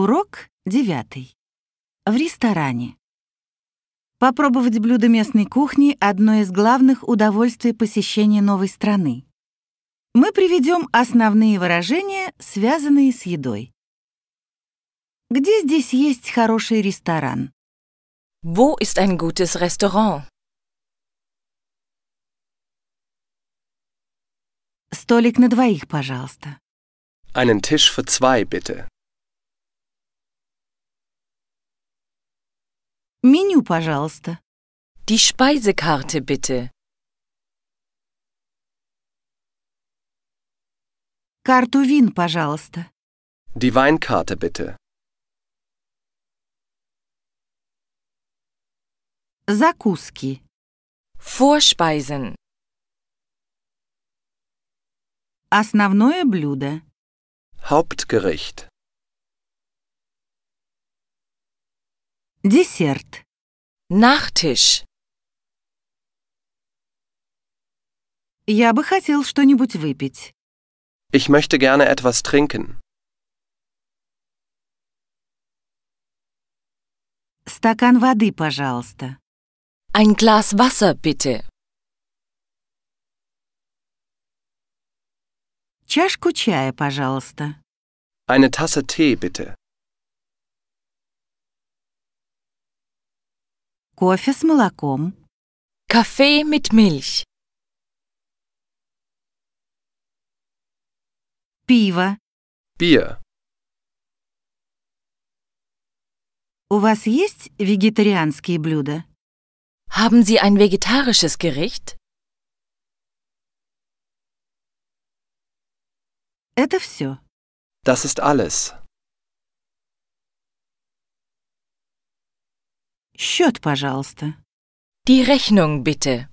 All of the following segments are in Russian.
Урок девятый. В ресторане. Попробовать блюда местной кухни — одно из главных удовольствий посещения новой страны. Мы приведем основные выражения, связанные с едой. Где здесь есть хороший ресторан? Wo ist ein gutes Restaurant? Столик на двоих, пожалуйста. Einen Tisch für zwei, bitte. Меню, пожалуйста. Die Speisekarte bitte. Карту вин, пожалуйста. Die Weinkarte bitte. Закуски. Vorspeisen. Основное блюдо. Hauptgericht. Десерт. Nachtisch. Я бы хотел что-нибудь выпить. Ich möchte gerne etwas trinken. Стакан воды, пожалуйста. Ein Glas Wasser, bitte. Чашку чая, пожалуйста. Eine Tasse Tee, bitte. Кофе с молоком. Kaffee mit Milch. Пиво. Bier. У вас есть вегетарианские блюда? Haben Sie ein vegetarisches Gericht? Это все. Das ist alles. Счет, пожалуйста. Die Rechnung bitte.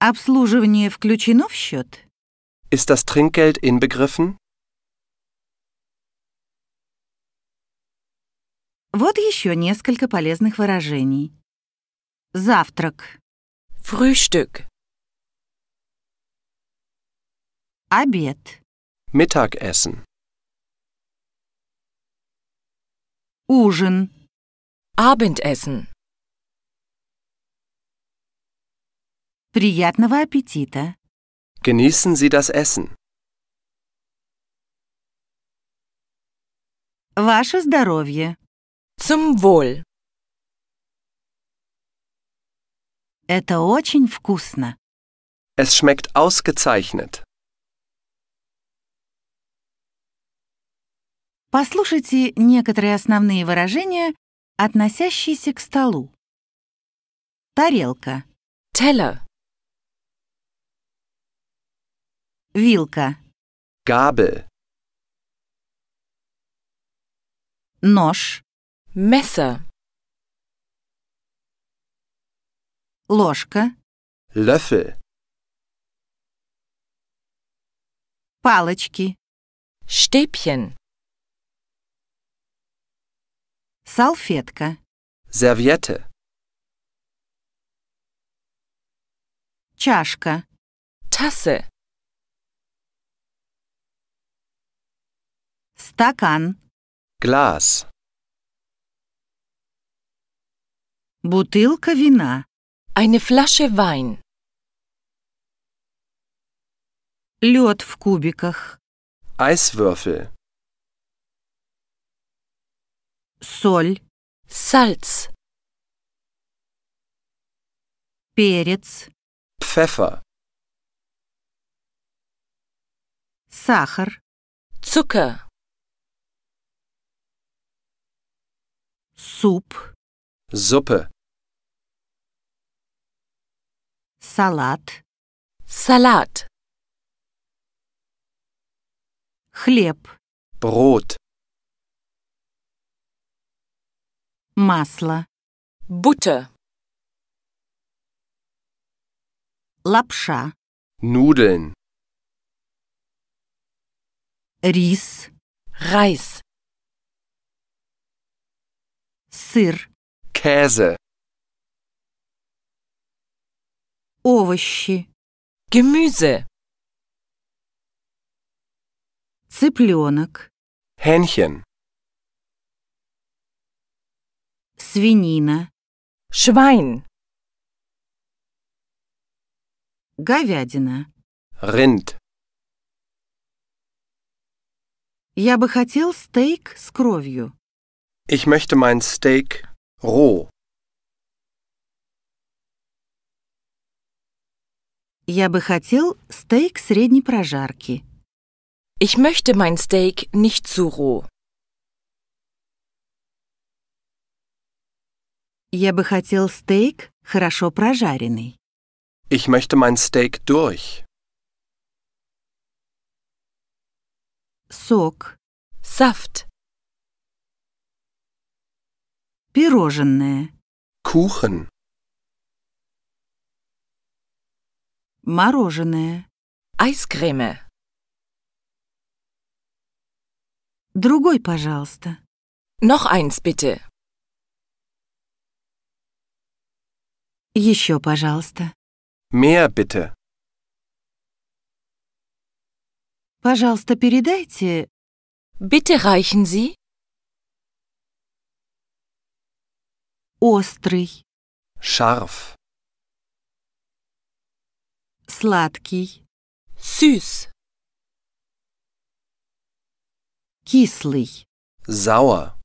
Обслуживание включено в счет? Ist das Trinkgeld inbegriffen? Вот еще несколько полезных выражений. Завтрак. Frühstück. Обед. Mittagessen. Ужин. Abendessen. Приятного аппетита. Genießen Sie das Essen. Ваше здоровье. Zum Wohl. Это очень вкусно. Es schmeckt ausgezeichnet. Послушайте некоторые основные выражения, относящиеся к столу. Тарелка. Teller. Вилка. Gabel. Нож. Messer. Ложка. Löffel. Палочки. Stäbchen. Салфетка. Serviette. Чашка. Tasse. Стакан. Glas. Бутылка вина. Eine Flasche Wein. Лед в кубиках. Eiswürfel. соль, сальц, перец, Pfeffer, сахар, Zucker, суп, Suppe, салат, салат, хлеб, брод. масло, Butter, лапша, Nudeln, рис, Reis, сыр, Käse, овощи, Gemüse, цыпленок, Hähnchen, свинина, Schwein, говядина. Rind, Я бы хотел стейк с кровью. ich möchte mein Steak roh. Я бы хотел стейк средней прожарки. ich möchte mein Steak nicht zu roh. Я бы хотел стейк, хорошо прожаренный. Ich möchte mein Steak durch. Сок. Saft. Пирожное. Kuchen. Мороженое. Eiscreme. Другой, пожалуйста. Noch eins, bitte. Еще, пожалуйста. Мия, bitte. Пожалуйста, передайте. Bitte reichen Sie. Острый. Scharf. Сладкий. Süß. Кислый. Sauer.